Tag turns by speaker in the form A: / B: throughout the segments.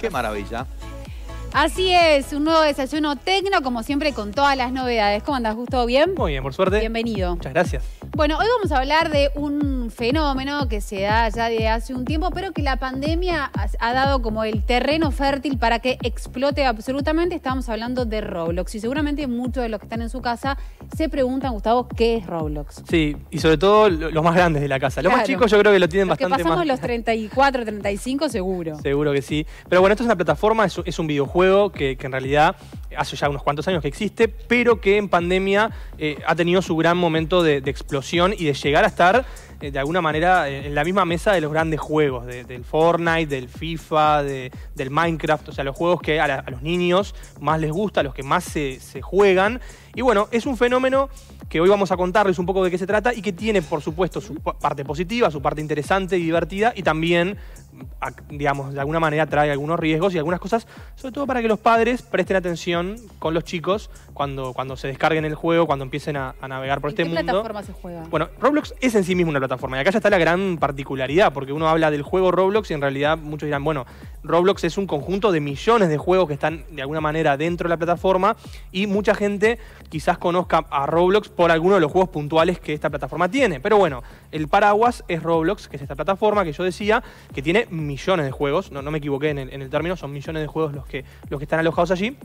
A: Qué maravilla.
B: Así es, un nuevo desayuno tecno, como siempre, con todas las novedades. ¿Cómo andas, gusto ¿Bien? Muy
A: bien, por suerte. Bienvenido. Muchas gracias.
B: Bueno, hoy vamos a hablar de un fenómeno que se da ya de hace un tiempo, pero que la pandemia ha dado como el terreno fértil para que explote absolutamente. Estamos hablando de Roblox y seguramente muchos de los que están en su casa se preguntan, Gustavo, ¿qué es Roblox?
A: Sí, y sobre todo los más grandes de la casa. Los más chicos yo creo que lo tienen bastante que pasamos los
B: 34, 35 seguro.
A: Seguro que sí. Pero bueno, esto es una plataforma, es, un videojuego que, en realidad hace ya unos cuantos años que existe, pero que en pandemia eh, ha tenido su gran momento de, de explotar y de llegar a estar eh, de alguna manera eh, en la misma mesa de los grandes juegos, del Fortnite, del FIFA, del Minecraft, o sea, los juegos que a, los niños más les gusta, los que más se, se juegan. Y bueno, es un fenómeno que hoy vamos a contarles un poco de qué se trata y que tiene, por supuesto, su parte positiva, su parte interesante y divertida y también digamos, de alguna manera trae algunos riesgos y algunas cosas, sobre todo para que los padres presten atención con los chicos cuando, cuando se descarguen el juego, cuando empiecen a, navegar por este qué mundo. plataforma se juega? Bueno, Roblox es en sí mismo una plataforma y acá ya está la gran particularidad, porque uno habla del juego Roblox y en realidad muchos dirán, bueno, Roblox es un conjunto de millones de juegos que están de alguna manera dentro de la plataforma y mucha gente quizás conozca a Roblox por alguno de los juegos puntuales que esta plataforma tiene. Pero bueno, el paraguas es Roblox, que es esta plataforma que yo decía, que tiene millones de juegos, no, no me equivoqué en el, término, son millones de juegos los que, los que están alojados allí.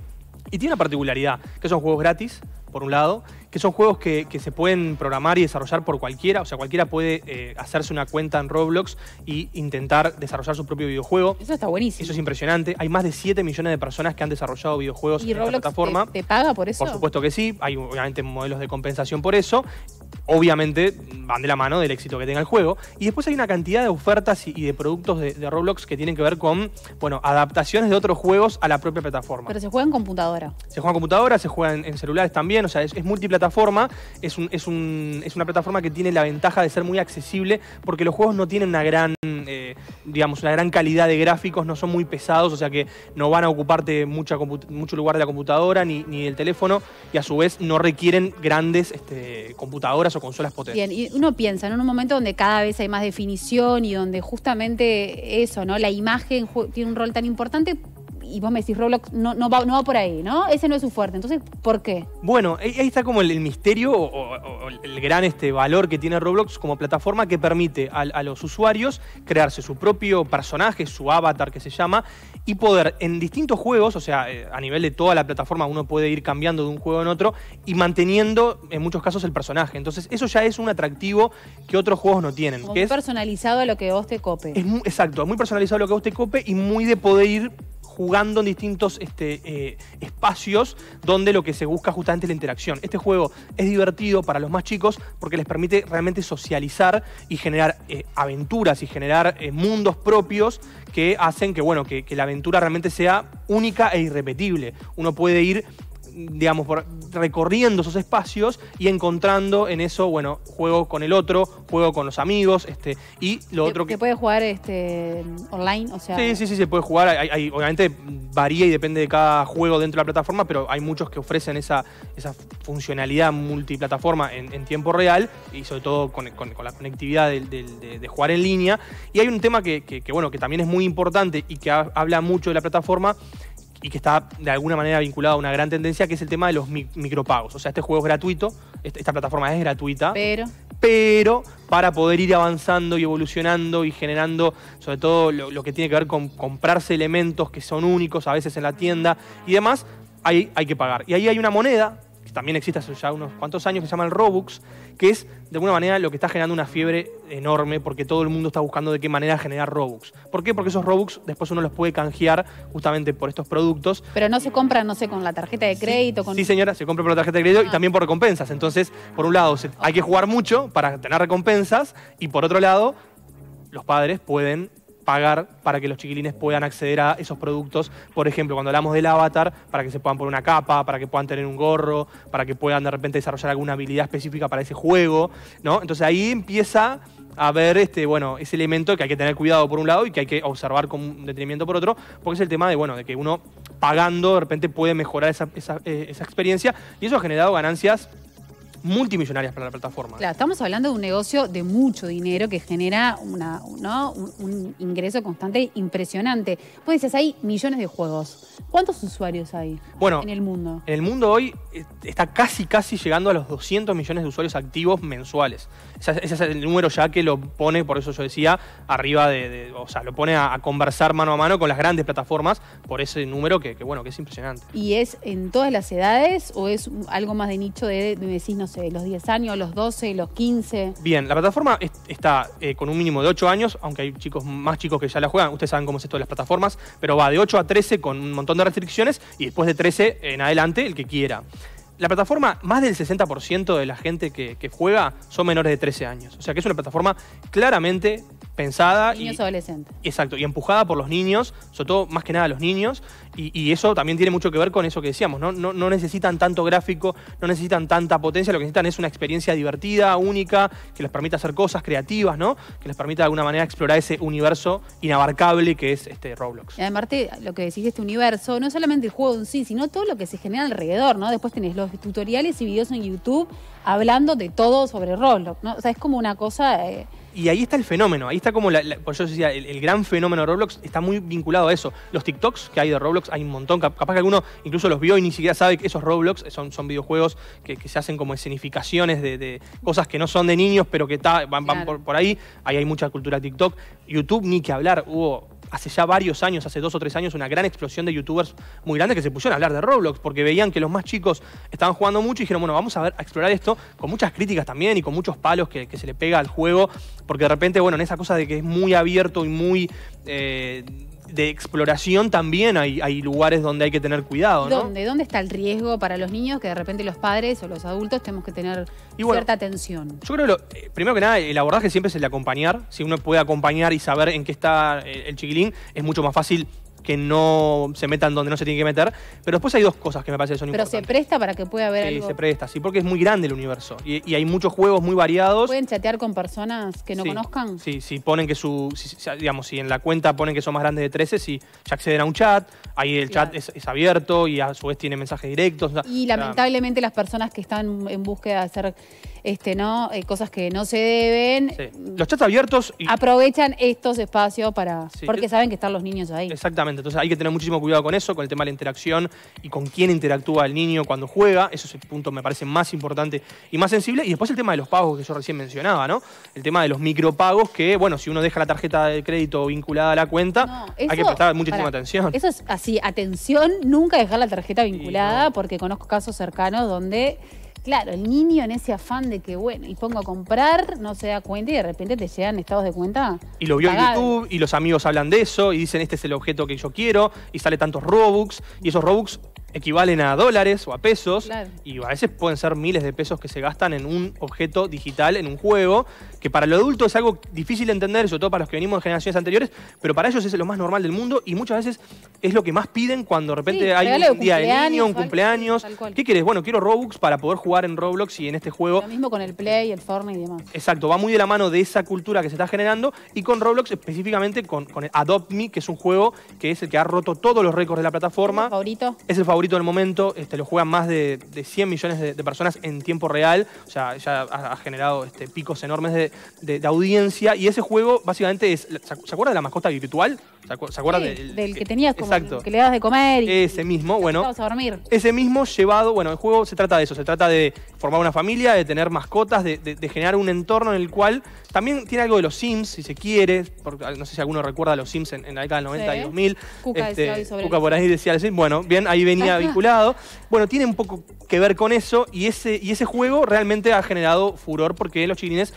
A: Y tiene una particularidad, que son juegos gratis, por un lado, que son juegos que, se pueden programar y desarrollar por cualquiera, o sea, cualquiera puede eh, hacerse una cuenta en Roblox e intentar desarrollar su propio videojuego. Eso está buenísimo. Eso es impresionante. Hay más de 7 millones de personas que han desarrollado videojuegos ¿Y en plataforma. te,
B: paga por eso? Por supuesto
A: que sí, hay obviamente modelos de compensación por eso obviamente van de la mano del éxito que tenga el juego. Y después hay una cantidad de ofertas y de productos de, Roblox que tienen que ver con, bueno, adaptaciones de otros juegos a la propia plataforma.
B: Pero se juega en computadora.
A: Se juega en computadora, se juega en, celulares también, o sea, es, multiplataforma, es, es, una plataforma que tiene la ventaja de ser muy accesible porque los juegos no tienen una gran, eh, digamos, una gran calidad de gráficos, no son muy pesados, o sea que no van a ocuparte mucha mucho lugar de la computadora ni, ni del teléfono y a su vez no requieren grandes este, computadoras o consolas potentes.
B: Bien, y uno piensa en un momento donde cada vez hay más definición y donde justamente eso, ¿no? La imagen tiene un rol tan importante y vos me decís, Roblox no, va, no por ahí, ¿no? Ese no es su fuerte. Entonces, ¿por qué?
A: Bueno, ahí, está como el, misterio o, el gran este, valor que tiene Roblox como plataforma que permite a, los usuarios crearse su propio personaje, su avatar que se llama, y poder en distintos juegos, o sea, eh, a nivel de toda la plataforma uno puede ir cambiando de un juego en otro y manteniendo en muchos casos el personaje. Entonces, eso ya es un atractivo que otros juegos no tienen. es,
B: personalizado a lo que vos te cope. Es
A: muy, muy personalizado a lo que vos te cope y muy de poder ir jugando en distintos este, eh, espacios donde lo que se busca justamente la interacción. Este juego es divertido para los más chicos porque les permite realmente socializar y generar eh, aventuras y generar eh, mundos propios que hacen que, bueno, que la aventura realmente sea única e irrepetible. Uno puede ir digamos, por, recorriendo esos espacios y encontrando en eso, bueno, juego con el otro, juego con los amigos, este, y lo otro que... ¿Se puede
B: jugar este, online? sea, sí, sí, sí,
A: se puede jugar. obviamente varía y depende de cada juego dentro de la plataforma, pero hay muchos que ofrecen esa, esa funcionalidad multiplataforma en, tiempo real y sobre todo con, la conectividad de, jugar en línea. Y hay un tema que, bueno, que también es muy importante y que habla mucho de la plataforma, y que está de alguna manera vinculado a una gran tendencia, que es el tema de los micropagos. O sea, este juego es gratuito, este, esta plataforma es gratuita. Pero. para poder ir avanzando y evolucionando y generando, sobre todo lo, que tiene que ver con comprarse elementos que son únicos a veces en la tienda y demás, hay que pagar. Y ahí hay una moneda también existe hace ya unos cuantos años, que se llama el Robux, que es de alguna manera lo que está generando una fiebre enorme porque todo el mundo está buscando de qué manera generar Robux. ¿Por qué? Porque esos Robux después uno los puede canjear justamente por estos productos.
B: Pero no se compran, no sé, con la tarjeta de crédito. Sí, con...
A: señora, se compra por la tarjeta de crédito y ah. también por recompensas. Entonces, por un lado, hay que jugar mucho para tener recompensas y por otro lado, los padres pueden pagar para que los chiquilines puedan acceder a esos productos. Por ejemplo, cuando hablamos del avatar, para que se puedan poner una capa, para que puedan tener un gorro, para que puedan de repente desarrollar alguna habilidad específica para ese juego, ¿no? Entonces ahí empieza a ver este, bueno, ese elemento que hay que tener cuidado por un lado y que hay que observar con detenimiento por otro, porque es el tema de, bueno, de que uno pagando de repente puede mejorar esa, esa eh, experiencia y eso ha generado ganancias multimillonarias para la plataforma.
B: Claro, estamos hablando de un negocio de mucho dinero que genera un, ingreso constante impresionante. Vos decías, hay millones de juegos. ¿Cuántos usuarios hay en el mundo?
A: En el mundo hoy eh, está casi, casi llegando a los 200 millones de usuarios activos mensuales. Ese, es el número ya que lo pone, por eso yo decía, arriba de, o sea, lo pone a, conversar mano a mano con las grandes plataformas por ese número que, bueno, que es impresionante.
B: ¿Y es en todas las edades o es algo más de nicho de, de, los 10 años, los 12, los 15?
A: Bien, la plataforma está eh, con un mínimo de 8 años, aunque hay chicos más chicos que ya la juegan. Ustedes saben cómo es esto de las plataformas, pero va de 8 a 13 con un montón de restricciones y después de 13 en adelante el que quiera. La plataforma, más del 60% de la gente que, que juega son menores de 13 años. O sea que es una plataforma claramente pensada. Niños y, adolescentes. Exacto, y empujada por los niños, sobre todo más que nada los niños, y, eso también tiene mucho que ver con eso que decíamos, ¿no? ¿no? necesitan tanto gráfico, no necesitan tanta potencia, lo que necesitan es una experiencia divertida, única, que les permita hacer cosas creativas, ¿no? Que les permita de alguna manera explorar ese universo inabarcable que es este Roblox.
B: Y además, lo que decís de este universo, no solamente el juego en sí, sino todo lo que se genera alrededor, ¿no? Después tenés los tutoriales y videos en YouTube hablando de todo sobre Roblox, ¿no? O sea, es como una cosa... Eh,
A: y ahí está el fenómeno, ahí está como, la, yo decía, el, gran fenómeno de Roblox está muy vinculado a eso. Los TikToks que hay de Roblox, hay un montón, capaz que alguno incluso los vio y ni siquiera sabe que esos Roblox son, son videojuegos que, que se hacen como escenificaciones de, cosas que no son de niños, pero que van, por, por, ahí, ahí hay mucha cultura TikTok. YouTube, ni que hablar, hubo hace ya varios años, hace dos o tres años, una gran explosión de youtubers muy grande que se pusieron a hablar de Roblox porque veían que los más chicos estaban jugando mucho y dijeron, bueno, vamos a, ver, a explorar esto con muchas críticas también y con muchos palos que, se le pega al juego, porque de repente, bueno, en esa cosa de que es muy abierto y muy... Eh, de exploración también hay, hay, lugares donde hay que tener cuidado, ¿no?
B: ¿Dónde? ¿Dónde está el riesgo para los niños que de repente los padres o los adultos tenemos que tener cierta atención?
A: Yo creo que, lo, eh, primero que nada, el abordaje siempre es el de acompañar. Si uno puede acompañar y saber en qué está eh, el chiquilín, es mucho más fácil que no se metan donde no se tienen que meter. Pero después hay dos cosas que me parece que son Pero
B: Pero se presta para que pueda haber sí, se
A: presta, sí, porque es muy grande el universo. Y, hay muchos juegos muy variados.
B: ¿Pueden chatear con personas que no conozcan?
A: Sí, si ponen que su. digamos, si en la cuenta ponen que son más grandes de 13, si ya acceden a un chat. Ahí el chat es, abierto y a su vez tiene mensajes directos. y lamentablemente
B: las personas que están en búsqueda de hacer este, ¿no? Eh, cosas que no se deben.
A: Los chats abiertos.
B: Aprovechan estos espacios para. Porque saben que están los niños ahí.
A: Exactamente. Entonces hay que tener muchísimo cuidado con eso, con el tema de la interacción y con quién interactúa el niño cuando juega. Eso es el punto, me parece, más importante y más sensible. Y después el tema de los pagos que yo recién mencionaba, ¿no? El tema de los micropagos que, bueno, si uno deja la tarjeta de crédito vinculada a la cuenta, hay que prestar muchísima atención. Eso
B: es así, atención, nunca dejar la tarjeta vinculada, porque conozco casos cercanos donde Claro, el niño en ese afán de que, bueno, y pongo a comprar, no se da cuenta y de repente te llegan estados de cuenta. Y lo vio en YouTube
A: y los amigos hablan de eso y dicen, este es el objeto que yo quiero y sale tantos Robux y esos Robux equivalen a dólares o a pesos y a veces pueden ser miles de pesos que se gastan en un objeto digital, en un juego, que para lo adulto es algo difícil de entender, sobre todo para los que venimos de generaciones anteriores, pero para ellos es lo más normal del mundo y muchas veces es lo que más piden cuando de repente hay un día de niño, un cumpleaños. ¿Qué quieres? Bueno, quiero Robux para poder jugar en Roblox y en este juego. Lo
B: mismo con el Play, el Fortnite y demás.
A: Exacto, va muy de la mano de esa cultura que se está generando y con Roblox específicamente con, con Adopt Me, que es un juego que es el que ha roto todos los récords de la plataforma. favorito? Es el favorito en el momento, este, lo juegan más de, 100 millones de, personas en tiempo real, o sea, ya ha, generado este, picos enormes de, audiencia y ese juego básicamente es, ¿se acuerda de la mascota virtual? ¿Se, acuerda del,
B: que tenías como que le
A: dabas de comer? ese mismo, bueno. Ese mismo llevado, bueno, el juego se trata de eso, se trata de formar una familia, de tener mascotas, de, generar un entorno en el cual también tiene algo de los Sims, si se quiere, porque ah, no sé si alguno recuerda los Sims en, la década del 90 y 2000. Este, por ahí decía, bueno, bien, ahí venía vinculado. Bueno, tiene un poco que ver con eso y ese, y ese juego realmente ha generado furor porque los chilines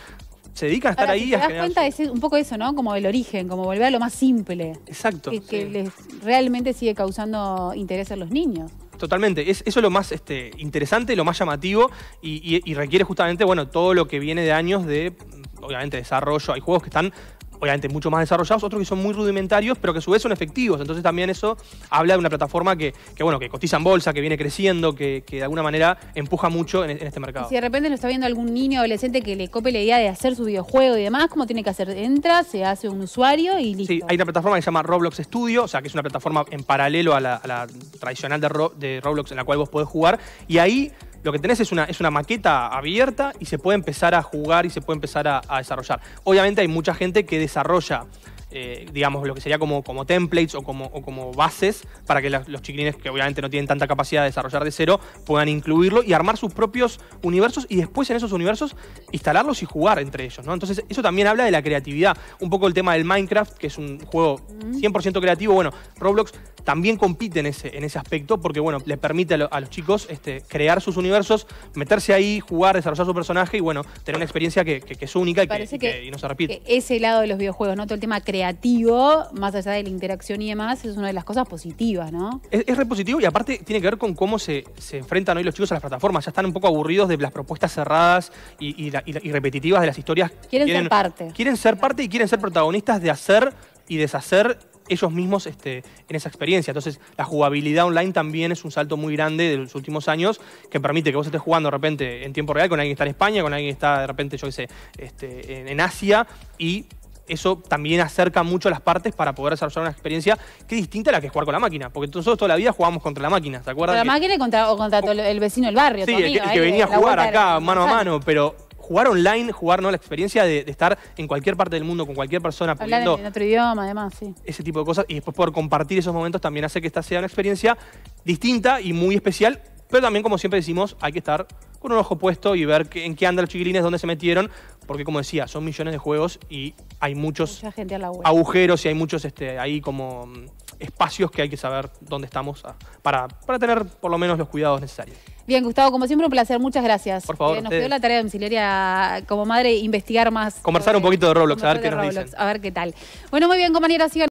A: se dedican a estar ahí. te das cuenta
B: es un poco eso, ¿no? Como el origen, como volver a lo más simple. Exacto. Que, les realmente sigue causando interés a los niños.
A: Totalmente, es, eso es lo más este, interesante, lo más llamativo y, y requiere justamente, bueno, todo lo que viene de años de, obviamente, desarrollo. Hay juegos que están obviamente mucho más desarrollados, otros que son muy rudimentarios, pero que a su vez son efectivos. Entonces también eso habla de una plataforma que, bueno, que cotiza en bolsa, que viene creciendo, que, de alguna manera empuja mucho en, este mercado. Si de
B: repente lo está viendo algún niño adolescente que le cope la idea de hacer su videojuego y demás, ¿cómo tiene que hacer? Entra, se hace un usuario y listo. Sí,
A: hay una plataforma que se llama Roblox Studio, o sea, que es una plataforma en paralelo a la, tradicional de, de Roblox en la cual vos podés jugar, y ahí lo que tenés es una, es una maqueta abierta y se puede empezar a jugar y se puede empezar a, a desarrollar. Obviamente hay mucha gente que desarrolla eh, digamos, lo que sería como, como templates o como, como bases para que los chiquilines que obviamente no tienen tanta capacidad de desarrollar de cero puedan incluirlo y armar sus propios universos y después en esos universos instalarlos y jugar entre ellos, ¿no? Entonces eso también habla de la creatividad, un poco el tema del Minecraft, que es un juego 100% creativo, bueno, Roblox también compite en ese, en ese aspecto porque, bueno, le permite a, los chicos este, crear sus universos, meterse ahí, jugar, desarrollar su personaje y, bueno, tener una experiencia que, es única y, que, no se repite.
B: Ese lado de los videojuegos, ¿no? Todo el tema creativo creativo, más allá de la interacción y demás, es una de las cosas positivas, ¿no?
A: Es, es re positivo y aparte tiene que ver con cómo se, enfrentan hoy los chicos a las plataformas. Ya están un poco aburridos de las propuestas cerradas y, repetitivas de las historias. Quieren, ser parte. Quieren ser parte y quieren ser protagonistas de hacer y deshacer ellos mismos este, en esa experiencia. Entonces, la jugabilidad online también es un salto muy grande de los últimos años que permite que vos estés jugando de repente en tiempo real con alguien que está en España, con alguien que está de repente, yo qué sé, este, en Asia y eso también acerca mucho las partes para poder desarrollar una experiencia que es distinta a la que es jugar con la máquina. Porque nosotros toda la vida jugábamos contra la máquina, ¿te acuerdas? Contra la
B: máquina o contra oh. el vecino del barrio. Sí, el, que, venía a jugar acá, mano a mano,
A: pero jugar online, jugar ¿no? la experiencia de, estar en cualquier parte del mundo con cualquier persona. Hablar en otro
B: idioma, además, sí.
A: Ese tipo de cosas. Y después poder compartir esos momentos también hace que esta sea una experiencia distinta y muy especial. Pero también, como siempre decimos, hay que estar un ojo puesto y ver en qué andan los chiquilines, dónde se metieron, porque como decía, son millones de juegos y hay muchos
B: agujeros
A: y hay muchos este, ahí como mm, espacios que hay que saber dónde estamos ah, para, tener por lo menos los cuidados necesarios.
B: Bien, Gustavo, como siempre, un placer. Muchas gracias. Por favor. Eh, nos quedó la tarea de domiciliaria como madre investigar más. Conversar un poquito de Roblox, a ver qué nos A ver qué tal. Bueno, muy bien, compañeros.